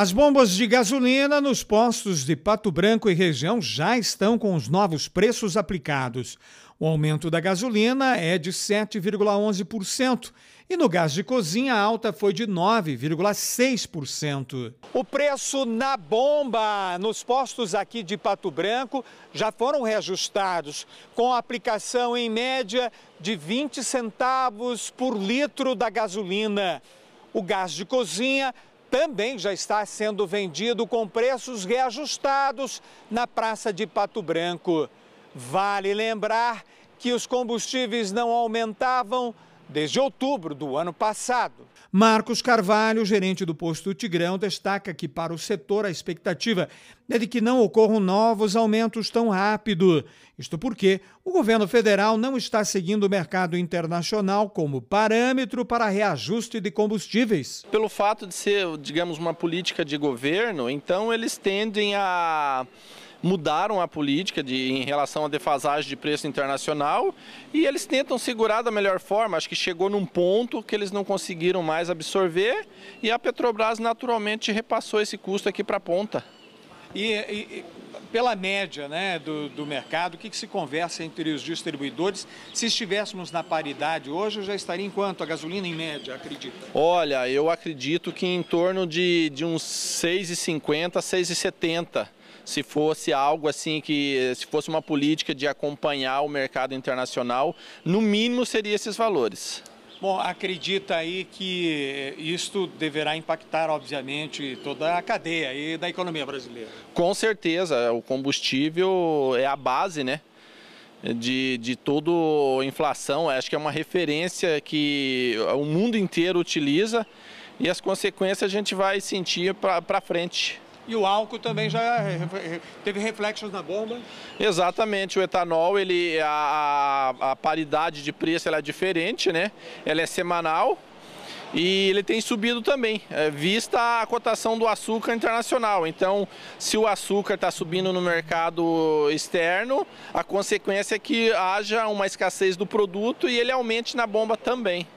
As bombas de gasolina nos postos de Pato Branco e região já estão com os novos preços aplicados. O aumento da gasolina é de 7,11% e no gás de cozinha a alta foi de 9,6%. O preço na bomba nos postos aqui de Pato Branco já foram reajustados, com a aplicação em média de 20 centavos por litro da gasolina. O gás de cozinha também já está sendo vendido com preços reajustados na Praça de Pato Branco. Vale lembrar que os combustíveis não aumentavam desde outubro do ano passado. Marcos Carvalho, gerente do posto Tigrão, destaca que para o setor a expectativa é de que não ocorram novos aumentos tão rápido. Isto porque o governo federal não está seguindo o mercado internacional como parâmetro para reajuste de combustíveis. Pelo fato de ser, digamos, uma política de governo, então eles tendem a mudaram a política de, em relação à defasagem de preço internacional e eles tentam segurar da melhor forma. Acho que chegou num ponto que eles não conseguiram mais absorver e a Petrobras naturalmente repassou esse custo aqui para a ponta. E, e, pela média né, do, do mercado, o que, que, se conversa entre os distribuidores? Se estivéssemos na paridade hoje, já estaria em quanto a gasolina em média, acredita? Olha, eu acredito que em torno de, de uns 6,50, 6,70 se fosse algo assim que se fosse uma política de acompanhar o mercado internacional, no mínimo seria esses valores. Bom, acredita aí que isto deverá impactar, obviamente, toda a cadeia e da economia brasileira? Com certeza, o combustível é a base, né? De, de toda inflação, acho que é uma referência que o mundo inteiro utiliza e as consequências a gente vai sentir para frente e o álcool também já teve reflexos na bomba. Exatamente, o etanol, ele, a, a paridade de preço ela é diferente, né? Ela é semanal, e ele tem subido também, é, vista a cotação do açúcar internacional. Então, se o açúcar está subindo no mercado externo, a consequência é que haja uma escassez do produto e ele aumente na bomba também.